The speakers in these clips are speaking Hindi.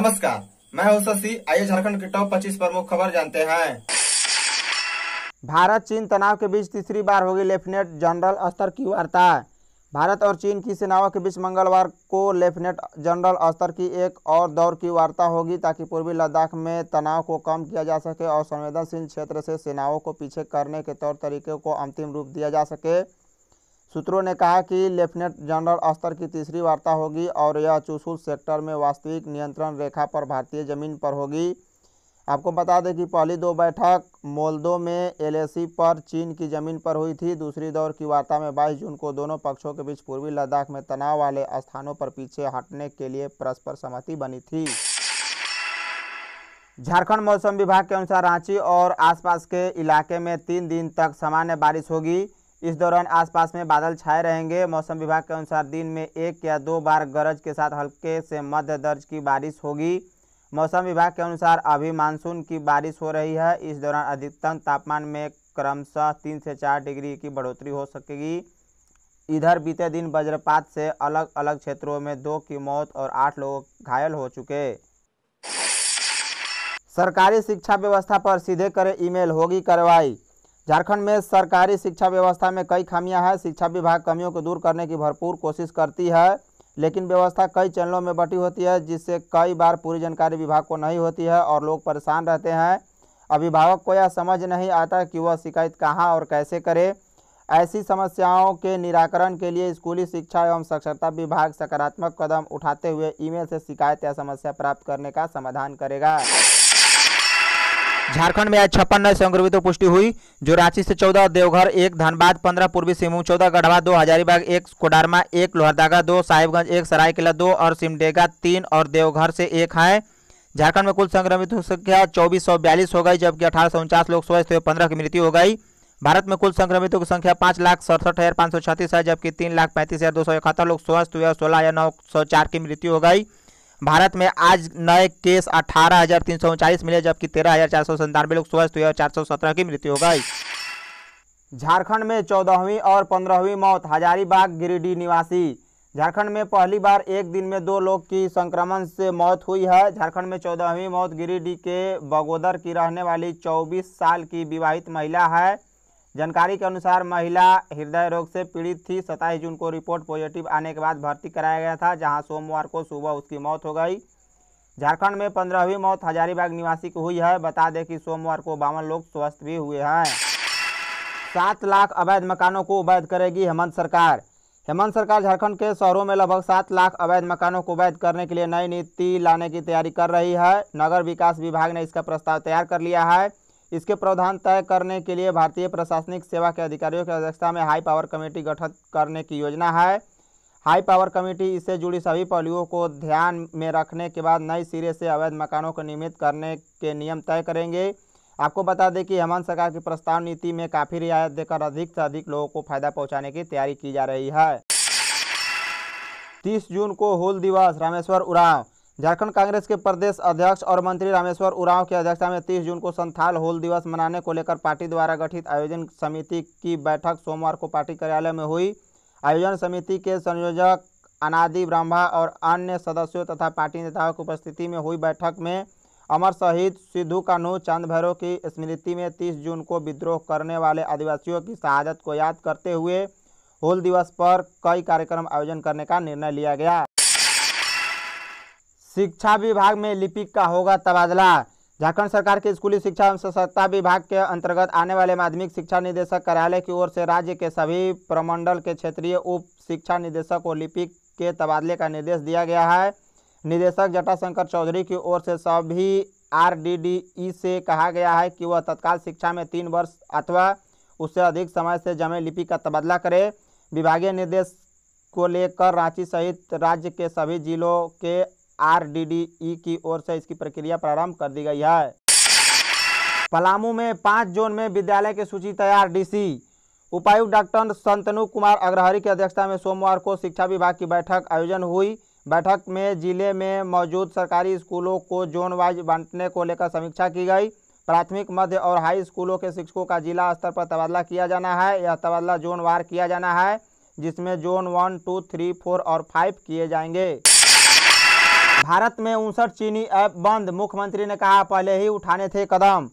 नमस्कार मैं हूं शशि आइए झारखंड के टॉप 25 प्रमुख खबर जानते हैं भारत चीन तनाव के बीच तीसरी बार होगी लेफ्टिनेंट जनरल स्तर की वार्ता भारत और चीन की सेनाओं के बीच मंगलवार को लेफ्टिनेंट जनरल स्तर की एक और दौर की वार्ता होगी ताकि पूर्वी लद्दाख में तनाव को कम किया जा सके और संवेदनशील क्षेत्र से सेनाओं को पीछे करने के तौर तरीके को अंतिम रूप दिया जा सके सूत्रों ने कहा कि लेफ्टिनेंट जनरल स्तर की तीसरी वार्ता होगी और यह चुसूल सेक्टर में वास्तविक नियंत्रण रेखा पर भारतीय ज़मीन पर होगी आपको बता दें कि पहली दो बैठक मोल्दो में एलएसी पर चीन की ज़मीन पर हुई थी दूसरी दौर की वार्ता में 22 जून को दोनों पक्षों के बीच पूर्वी लद्दाख में तनाव वाले स्थानों पर पीछे हटने के लिए परस्पर सहमति बनी थी झारखंड मौसम विभाग के अनुसार रांची और आसपास के इलाके में तीन दिन तक सामान्य बारिश होगी इस दौरान आसपास में बादल छाए रहेंगे मौसम विभाग के अनुसार दिन में एक या दो बार गरज के साथ हल्के से मध्य दर्ज की बारिश होगी मौसम विभाग के अनुसार अभी मानसून की बारिश हो रही है इस दौरान अधिकतम तापमान में क्रमशः तीन से चार डिग्री की बढ़ोतरी हो सकेगी इधर बीते दिन वज्रपात से अलग अलग क्षेत्रों में दो की मौत और आठ लोग घायल हो चुके सरकारी शिक्षा व्यवस्था पर सीधे करें ईमेल होगी कार्रवाई झारखंड में सरकारी शिक्षा व्यवस्था में कई खामियां हैं शिक्षा विभाग कमियों को दूर करने की भरपूर कोशिश करती है लेकिन व्यवस्था कई चैनलों में बटी होती है जिससे कई बार पूरी जानकारी विभाग को नहीं होती है और लोग परेशान रहते हैं अभिभावक को यह समझ नहीं आता कि वह शिकायत कहाँ और कैसे करे ऐसी समस्याओं के निराकरण के लिए स्कूली शिक्षा एवं साक्षरता विभाग सकारात्मक कदम उठाते हुए ईमेल से शिकायत या समस्या प्राप्त करने का समाधान करेगा झारखंड में आज छप्पन नए संक्रमितों पुष्टि हुई जो रांची से चौदह देवघर एक धनबाद पंद्रह पूर्वी सिंहभूम चौदह गढ़वा दो हजारीबाग एक कोडारमा एक लोहरदागा दो साहिबगंज एक सरायकेला दो और सिमडेगा तीन और देवघर से एक है झारखंड में कुल की संख्या चौबीस सौ बयालीस हो गई जबकि अठारह लोग स्वस्थ हुए पंद्रह की मृत्यु हो गई भारत में कुल संक्रमितों की संख्या पाँच लाख सड़सठ हज़ार पाँच सौ छत्तीस है जबकि तीन लाख पैंतीस हज़ार दो सौ इकहत्तर लोग स्वस्थ हुए और सोलह हज़ार नौ सौ चार की मृत्यु हो गई भारत में आज नए केस अठारह हजार तीन सौ उनचालीस मिले जबकि तेरह हजार चार सौ संतानवे लोग स्वस्थ हुए और चार सौ सत्रह की मृत्यु हो गई झारखंड में चौदहवीं और पंद्रहवीं मौत हजारीबाग गिरिडीह निवासी झारखंड में पहली बार एक दिन में दो लोग की संक्रमण से मौत हुई है झारखंड में चौदहवीं मौत गिरिडीह के बगोदर की रहने वाली 24 साल की विवाहित महिला है जानकारी के अनुसार महिला हृदय रोग से पीड़ित थी सत्ताईस जून को रिपोर्ट पॉजिटिव आने के बाद भर्ती कराया गया था जहां सोमवार को सुबह उसकी मौत हो गई झारखंड में पंद्रहवीं मौत हजारीबाग निवासी की हुई है बता दें कि सोमवार को बावन लोग स्वस्थ भी हुए हैं सात लाख अवैध मकानों को अवैध करेगी हेमंत सरकार हेमंत सरकार झारखंड के शहरों में लगभग सात लाख अवैध मकानों को वैध करने के लिए नई नीति लाने की तैयारी कर रही है नगर विकास विभाग ने इसका प्रस्ताव तैयार कर लिया है इसके प्रावधान तय करने के लिए भारतीय प्रशासनिक सेवा के अधिकारियों की अध्यक्षता में हाई पावर कमेटी गठित करने की योजना है हाई पावर कमेटी इससे जुड़ी सभी पहलुओं को ध्यान में रखने के बाद नए सिरे से अवैध मकानों को नियमित करने के नियम तय करेंगे आपको बता दें कि हेमंत सरकार की प्रस्ताव नीति में काफ़ी रियायत देकर अधिक से अधिक लोगों को फायदा पहुंचाने की तैयारी की जा रही है 30 जून को होल दिवस रामेश्वर उड़ाव झारखंड कांग्रेस के प्रदेश अध्यक्ष और मंत्री रामेश्वर उरांव की अध्यक्षता में 30 जून को संथाल होल दिवस मनाने को लेकर पार्टी द्वारा गठित आयोजन समिति की बैठक सोमवार को पार्टी कार्यालय में हुई आयोजन समिति के संयोजक अनादि ब्रह्मा और अन्य सदस्यों तथा पार्टी नेताओं की उपस्थिति में हुई बैठक में अमर शहीद सिद्धू कानू चांद भैरव की स्मृति में तीस जून को विद्रोह करने वाले आदिवासियों की शहादत को याद करते हुए होल दिवस पर कई कार्यक्रम आयोजन करने का निर्णय लिया गया शिक्षा विभाग में लिपिक का होगा तबादला झारखंड सरकार के स्कूली शिक्षा एवं सशक्ता विभाग के अंतर्गत आने वाले माध्यमिक शिक्षा निदेशक कार्यालय की ओर से राज्य के सभी प्रमंडल के क्षेत्रीय उप शिक्षा निदेशक और लिपिक के तबादले का निर्देश दिया गया है निदेशक जटाशंकर चौधरी की ओर से सभी आर से कहा गया है कि वह तत्काल शिक्षा में तीन वर्ष अथवा उससे अधिक समय से जमे लिपि का तबादला करे विभागीय निर्देश को लेकर रांची सहित राज्य के सभी जिलों के आर की ओर से इसकी प्रक्रिया प्रारंभ कर दी गई है पलामू में पाँच जोन में विद्यालय की सूची तैयार डीसी उपायुक्त डॉक्टर संतनु कुमार अग्रहरी की अध्यक्षता में सोमवार को शिक्षा विभाग की बैठक आयोजन हुई बैठक में जिले में मौजूद सरकारी स्कूलों को जोन वाइज बांटने को लेकर समीक्षा की गई प्राथमिक मध्य और हाई स्कूलों के शिक्षकों का जिला स्तर पर तबादला किया जाना है यह तबादला जोन वार किया जाना है जिसमें zone one two three four और फाइव किए जाएंगे भारत में उनसठ चीनी ऐप बंद मुख्यमंत्री ने कहा पहले ही उठाने थे कदम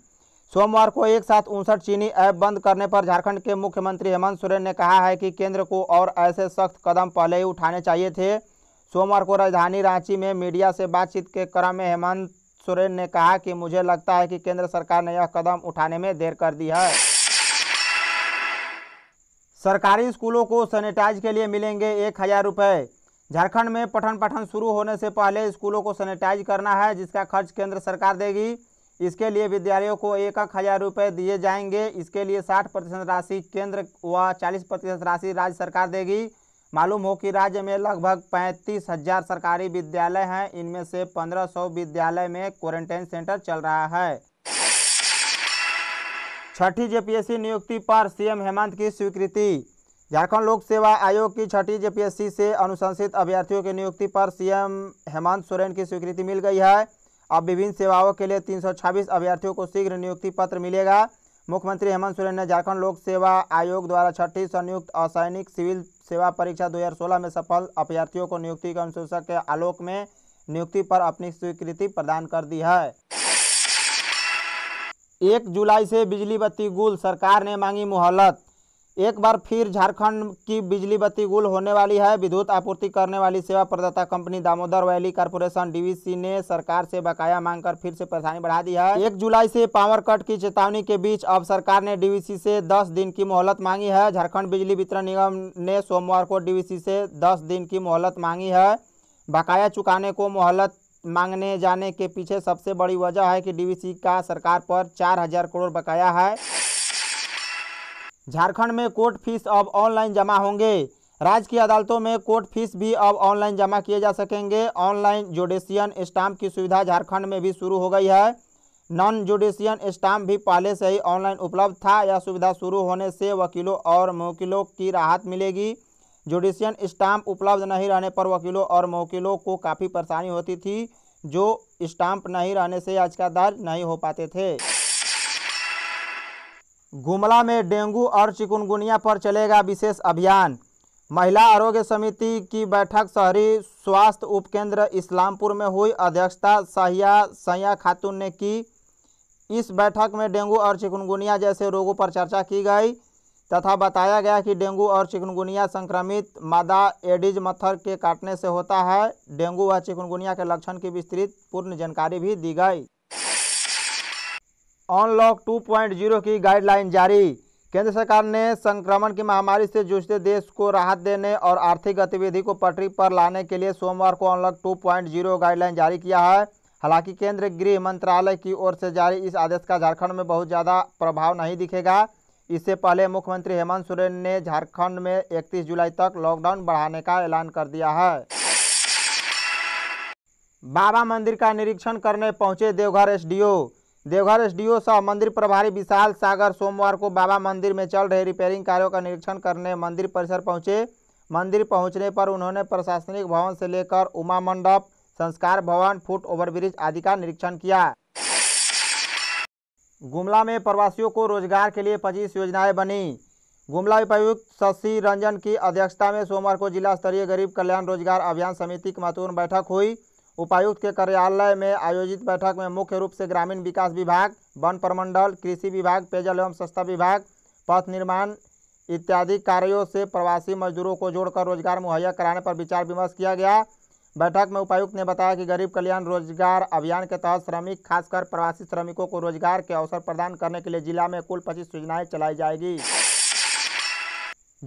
सोमवार को एक साथ उनसठ चीनी ऐप बंद करने पर झारखंड के मुख्यमंत्री हेमंत सोरेन ने कहा है कि केंद्र को और ऐसे सख्त कदम पहले ही उठाने चाहिए थे सोमवार को राजधानी रांची में मीडिया से बातचीत के क्रम में हेमंत सोरेन ने कहा कि मुझे लगता है कि केंद्र सरकार ने यह कदम उठाने में देर कर दी है सरकारी स्कूलों को सैनिटाइज के लिए मिलेंगे एक हज़ार रुपये झारखंड में पठन पाठन शुरू होने से पहले स्कूलों को सैनिटाइज करना है जिसका खर्च केंद्र सरकार देगी इसके लिए विद्यालयों को एक एक हज़ार रुपये दिए जाएंगे इसके लिए साठ प्रतिशत राशि केंद्र व चालीस प्रतिशत राशि राज्य सरकार देगी मालूम हो कि राज्य में लगभग पैंतीस हजार सरकारी विद्यालय हैं इनमें से पंद्रह सौ विद्यालय में क्वारंटाइन सेंटर चल रहा है छठी जेपीएससी नियुक्ति पर सीएम हेमंत की स्वीकृति झारखंड लोक सेवा आयोग की छठी जेपीएससी से अनुशंसित अभ्यर्थियों की नियुक्ति पर सीएम हेमंत सोरेन की स्वीकृति मिल गई है अब विभिन्न सेवाओं के लिए 326 अभ्यर्थियों को शीघ्र नियुक्ति पत्र मिलेगा मुख्यमंत्री हेमंत सोरेन ने झारखंड लोक सेवा आयोग द्वारा छठी संयुक्त असैनिक सिविल सेवा परीक्षा 2016 में सफल अभ्यर्थियों को नियुक्ति के अनुशंसक के आलोक में नियुक्ति पर अपनी स्वीकृति प्रदान कर दी है एक जुलाई से बिजली बत्ती गुल सरकार ने मांगी मोहलत एक बार फिर झारखंड की बिजली बत्ती गुल होने वाली है विद्युत आपूर्ति करने वाली सेवा प्रदाता company Damodar valley corporation DVC ने सरकार से बकाया मांगकर फिर से परेशानी बढ़ा दी है एक जुलाई से पावर कट की चेतावनी के बीच अब सरकार ने डीवीसी से 10 दिन की मोहलत मांगी है झारखंड बिजली वितरण निगम ने सोमवार को डीवीसी से दस दिन की मोहलत मांगी है बकाया चुकाने को मोहलत मांगने जाने के पीछे सबसे बड़ी वजह है की डीवीसी का सरकार पर चार हजार करोड़ बकाया है झारखंड में कोर्ट फीस अब ऑनलाइन जमा होंगे राज्य की अदालतों में कोर्ट फीस भी अब ऑनलाइन जमा किए जा सकेंगे ऑनलाइन जुडिशियन स्टाम्प की सुविधा झारखंड में भी शुरू हो गई है नॉन जुडिशियन स्टाम्प भी पहले से ही ऑनलाइन उपलब्ध था यह सुविधा शुरू होने से वकीलों और मोकिलों की राहत मिलेगी जुडिशियन स्टाम्प उपलब्ध नहीं रहने पर वकीलों और मोकिलों को काफ़ी परेशानी होती थी जो स्टाम्प नहीं रहने से याचिका दर्ज नहीं हो पाते थे गुमला में डेंगू और चिकुनगुनिया पर चलेगा विशेष अभियान महिला आरोग्य समिति की बैठक शहरी स्वास्थ्य उपकेंद्र इस्लामपुर में हुई अध्यक्षता सहिया सया खातून ने की इस बैठक में डेंगू और चिकुनगुनिया जैसे रोगों पर चर्चा की गई तथा बताया गया कि डेंगू और चिकुनगुनिया संक्रमित मादा एडिज मत्थर के काटने से होता है डेंगू व चिकुनगुनिया के लक्षण की विस्तृत पूर्ण जानकारी भी दी गई अनलॉक 2.0 की गाइडलाइन जारी केंद्र सरकार ने संक्रमण की महामारी से जूझते देश को राहत देने और आर्थिक गतिविधि को पटरी पर लाने के लिए सोमवार को अनलॉक 2.0 गाइडलाइन जारी किया है हालांकि केंद्र गृह मंत्रालय की ओर से जारी इस आदेश का झारखंड में बहुत ज़्यादा प्रभाव नहीं दिखेगा इससे पहले मुख्यमंत्री हेमंत सोरेन ने झारखंड में इकतीस जुलाई तक लॉकडाउन बढ़ाने का ऐलान कर दिया है बाबा मंदिर का निरीक्षण करने पहुंचे देवघर एसडीओ देवघर एसडीओ सह मंदिर प्रभारी विशाल सागर सोमवार को बाबा मंदिर में चल रहे रिपेयरिंग कार्यों का निरीक्षण करने मंदिर परिसर पहुंचे मंदिर पहुंचने पर उन्होंने प्रशासनिक भवन से लेकर उमा मंडप संस्कार भवन फुट ओवरब्रिज आदि का निरीक्षण किया गुमला में प्रवासियों को रोजगार के लिए पच्चीस योजनाएं बनी गुमला उपायुक्त शशि रंजन की अध्यक्षता में सोमवार को जिला स्तरीय गरीब कल्याण रोजगार अभियान समिति की महत्वपूर्ण बैठक हुई उपायुक्त के कार्यालय में आयोजित बैठक में मुख्य रूप से ग्रामीण विकास विभाग वन प्रमंडल कृषि विभाग पेयजल एवं स्वच्छता विभाग पथ निर्माण इत्यादि कार्यों से प्रवासी मजदूरों को जोड़कर रोजगार मुहैया कराने पर विचार विमर्श किया गया बैठक में उपायुक्त ने बताया कि गरीब कल्याण रोजगार अभियान के तहत श्रमिक खासकर प्रवासी श्रमिकों को रोजगार के अवसर प्रदान करने के लिए जिला में कुल पच्चीस योजनाएं चलाई जाएगी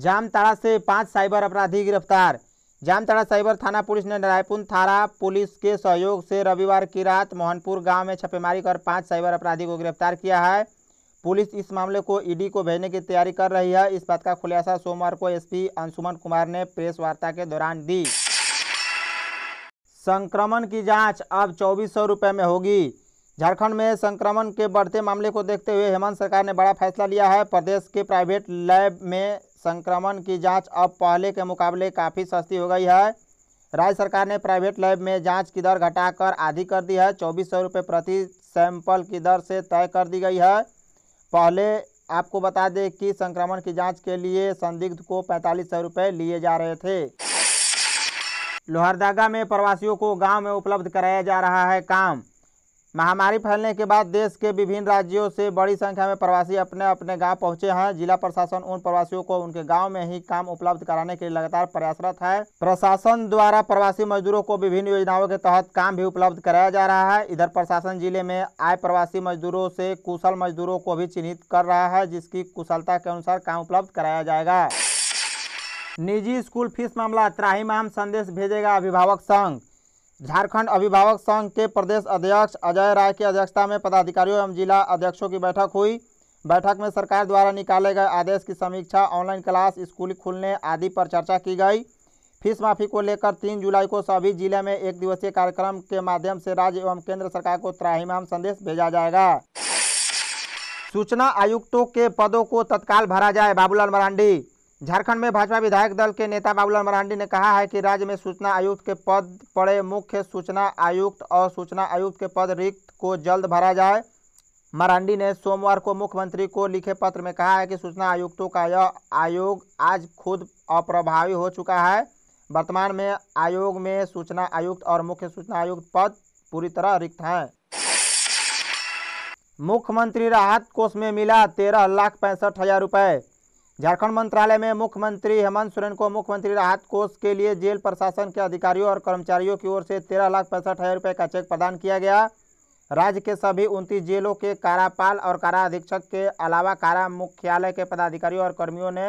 जामताड़ा से पांच साइबर अपराधी गिरफ्तार जामताड़ा साइबर थाना पुलिस ने रायपुर थाना पुलिस के सहयोग से रविवार की रात मोहनपुर गांव में छापेमारी कर पांच साइबर अपराधी को गिरफ्तार किया है पुलिस इस मामले को ईडी को भेजने की तैयारी कर रही है इस बात का खुलासा सोमवार को एसपी अंशुमन कुमार ने प्रेस वार्ता के दौरान दी संक्रमण की जांच अब चौबीस सौ रुपये में होगी झारखंड में संक्रमण के बढ़ते मामले को देखते हुए हेमंत सरकार ने बड़ा फैसला लिया है प्रदेश के प्राइवेट लैब में संक्रमण की जांच अब पहले के मुकाबले काफ़ी सस्ती हो गई है राज्य सरकार ने प्राइवेट लैब में जांच की दर घटाकर आधी कर दी है चौबीस सौ रुपये प्रति सैंपल की दर से तय कर दी गई है पहले आपको बता दें कि संक्रमण की जाँच के लिए संदिग्ध को पैंतालीस सौ रुपये लिए जा रहे थे लोहरदागा में प्रवासियों को गाँव में उपलब्ध कराया जा रहा है काम महामारी फैलने के बाद देश के विभिन्न राज्यों से बड़ी संख्या में प्रवासी अपने अपने गांव पहुंचे हैं जिला प्रशासन उन प्रवासियों को उनके गांव में ही काम उपलब्ध कराने के लिए लगातार प्रयासरत है प्रशासन द्वारा प्रवासी मजदूरों को विभिन्न योजनाओं के तहत काम भी उपलब्ध कराया जा रहा है इधर प्रशासन जिले में आए प्रवासी मजदूरों से कुशल मजदूरों को भी चिन्हित कर रहा है जिसकी कुशलता के अनुसार काम उपलब्ध कराया जाएगा निजी स्कूल फीस मामला त्राहीमाम संदेश भेजेगा अभिभावक संघ झारखंड अभिभावक संघ के प्रदेश अध्यक्ष अजय राय की अध्यक्षता में पदाधिकारियों एवं जिला अध्यक्षों की बैठक हुई बैठक में सरकार द्वारा निकाले गए आदेश की समीक्षा ऑनलाइन क्लास स्कूल खुलने आदि पर चर्चा की गई फीस माफी को लेकर तीन जुलाई को सभी जिले में एक दिवसीय कार्यक्रम के माध्यम से राज्य एवं केंद्र सरकार को त्राहीमाम संदेश भेजा जाएगा सूचना आयुक्तों के पदों को तत्काल भरा जाए बाबूलाल मरांडी झारखंड में भाजपा विधायक दल के नेता बाबूलाल मरांडी ने कहा है कि राज्य में सूचना आयुक्त के पद पड़े मुख्य सूचना आयुक्त और सूचना आयुक्त के पद रिक्त को जल्द भरा जाए मरांडी ने सोमवार को मुख्यमंत्री को लिखे पत्र में कहा है कि सूचना आयुक्तों का यह आयोग आज खुद अप्रभावी हो चुका है वर्तमान में आयोग में सूचना आयुक्त और मुख्य सूचना आयुक्त पद पूरी तरह रिक्त हैं मुख्यमंत्री राहत कोष में मिला तेरह लाख पैंसठ हजार रुपये झारखंड मंत्रालय में मुख्यमंत्री हेमंत सोरेन को मुख्यमंत्री राहत कोष के लिए जेल प्रशासन के अधिकारियों और कर्मचारियों की ओर से तेरह लाख पैंसठ हजार रुपये का चेक प्रदान किया गया राज्य के सभी उनतीस जेलों के कारापाल और कारा अधीक्षक के अलावा कारा मुख्यालय के पदाधिकारियों और कर्मियों ने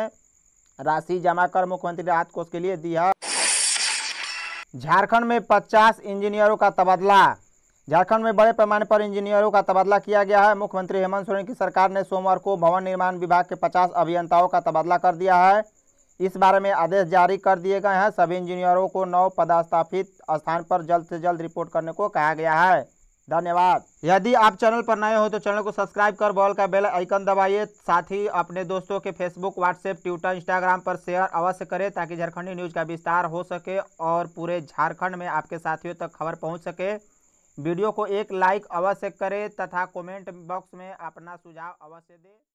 राशि जमा कर मुख्यमंत्री राहत कोष के लिए दी है झारखंड में पचास इंजीनियरों का तबादला झारखंड में बड़े पैमाने पर इंजीनियरों का तबादला किया गया है मुख्यमंत्री हेमंत सोरेन की सरकार ने सोमवार को भवन निर्माण विभाग के 50 अभियंताओं का तबादला कर दिया है इस बारे में आदेश जारी कर दिए गए हैं सभी इंजीनियरों को नौ पदस्थापित स्थान पर जल्द से जल्द रिपोर्ट करने को कहा गया है धन्यवाद यदि आप चैनल पर नए हो तो चैनल को सब्सक्राइब कर बॉल का बेल आइकन दबाइए साथ ही अपने दोस्तों के फेसबुक व्हाट्सएप ट्विटर इंस्टाग्राम पर शेयर अवश्य करें ताकि झारखंडी न्यूज का विस्तार हो सके और पूरे झारखंड में आपके साथियों तक खबर पहुँच सके वीडियो को एक लाइक अवश्य करें तथा कमेंट बॉक्स में अपना सुझाव अवश्य दें